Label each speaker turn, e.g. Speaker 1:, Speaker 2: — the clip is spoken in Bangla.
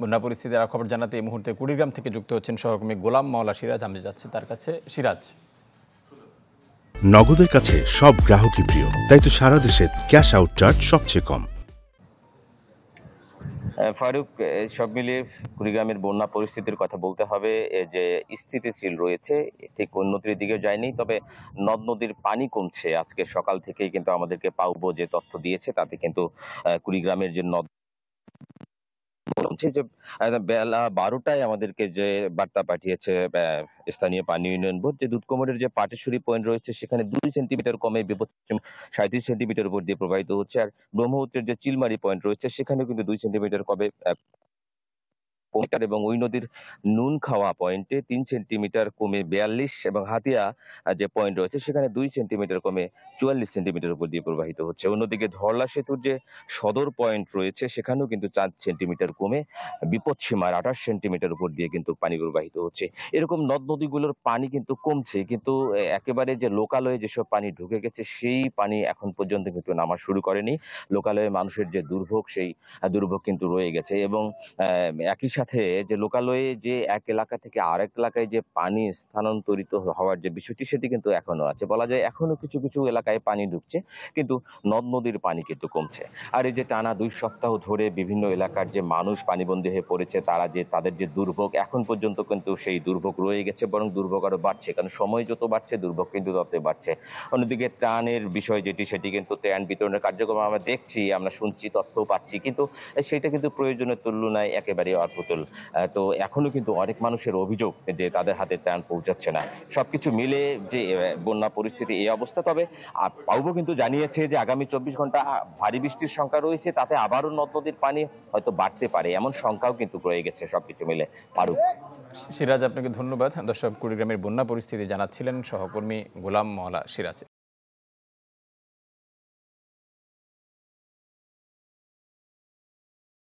Speaker 1: বন্যা পরিস্থিতির খবর জানাতে এই মুহূর্তে কুড়িগ্রাম থেকে যুক্ত হচ্ছেন সহকর্মী গোলাম মাওলা সিরাজ আমি যাচ্ছি তার কাছে সিরাজ
Speaker 2: নগদের কাছে সব গ্রাহকই প্রিয় তাই তো সারা দেশে ক্যাশ আউট চার্জ সবচেয়ে কম
Speaker 3: ফারুক সব মিলিয়ে কুড়িগ্রামের বন্যা পরিস্থিতির কথা বলতে হবে যে স্থিতিশীল রয়েছে ঠিক উন্নতির দিকে যায়নি তবে নদ নদীর পানি কমছে আজকে সকাল থেকেই কিন্তু আমাদেরকে পাউব যে তথ্য দিয়েছে তাতে কিন্তু কুড়িগ্রামের যে নদ শুনছি যে বেলা বারোটায় আমাদেরকে যে বার্তা পাঠিয়েছে স্থানীয় পানি ইউনিয়ন বোর্ড যে দুধকোমরের যে পাটেশ্বরী পয়েন্ট রয়েছে সেখানে দুই সেন্টিমিটার কমে বিপদ সাঁত্রিশ সেন্টিমিটার উপর দিয়ে প্রবাহিত হচ্ছে আর ব্রহ্মপুত্রের যে চিলমারি পয়েন্ট রয়েছে সেখানে কিন্তু দুই সেন্টিমিটার কমে মিটার এবং ওই নদীর নুন খাওয়া পয়েন্টে তিন সেন্টিমিটার কমে বিয়াল্লিশ এবং হাতিয়া যে পয়েন্ট রয়েছে সেখানে দুই সেন্টিমিটার কমে চুয়াল্লিশ সেন্টিমিটার উপর দিয়ে প্রবাহিত হচ্ছে অন্যদিকে ধরলা সেতুর যে সদর পয়েন্ট রয়েছে সেখানেও কিন্তু চার সেন্টিমিটার কমে বিপদসীমার আঠাশ সেন্টিমিটার উপর দিয়ে কিন্তু পানি প্রবাহিত হচ্ছে এরকম নদ নদীগুলোর পানি কিন্তু কমছে কিন্তু একেবারে যে লোকালয়ে যেসব পানি ঢুকে গেছে সেই পানি এখন পর্যন্ত কিন্তু নামা শুরু করেনি লোকালয়ে মানুষের যে দুর্ভোগ সেই দুর্ভোগ কিন্তু রয়ে গেছে এবং একই সাথে সাথে যে লোকালয়ে যে এক এলাকা থেকে আরেক এলাকায় যে পানি স্থানান্তরিত হওয়ার যে বিষয়টি সেটি কিন্তু এখনও আছে বলা যায় এখনও কিছু কিছু এলাকায় পানি ঢুকছে কিন্তু নদ নদীর পানি কিন্তু কমছে আর এই যে টানা দুই সপ্তাহ ধরে বিভিন্ন এলাকার যে মানুষ পানিবন্দী হয়ে পড়েছে তারা যে তাদের যে দুর্ভোগ এখন পর্যন্ত কিন্তু সেই দুর্ভোগ রয়ে গেছে বরং দুর্ভোগ আরও বাড়ছে কারণ সময় যত বাড়ছে দুর্ভোগ কিন্তু ততই বাড়ছে অন্যদিকে ত্রাণের বিষয় যেটি সেটি কিন্তু ত্রাণ বিতরণের কার্যক্রম আমরা দেখছি আমরা শুনছি তথ্যও পাচ্ছি কিন্তু সেটা কিন্তু প্রয়োজনের তুলনায় একেবারে অর্থ বোতল তো এখনও কিন্তু অনেক মানুষের অভিযোগ যে তাদের হাতে ত্রাণ পৌঁছাচ্ছে না সব কিছু মিলে যে বন্যা পরিস্থিতি এই অবস্থা তবে আর পাউবো কিন্তু জানিয়েছে যে আগামী চব্বিশ ঘন্টা ভারী বৃষ্টির সংখ্যা রয়েছে তাতে আবারও নদ নদীর পানি হয়তো বাড়তে পারে এমন সংখ্যাও কিন্তু রয়ে গেছে সব কিছু মিলে ফারুক
Speaker 1: সিরাজ আপনাকে ধন্যবাদ দর্শক কুড়িগ্রামের
Speaker 3: বন্যা পরিস্থিতি জানাচ্ছিলেন সহকর্মী গোলাম মহলা সিরাজ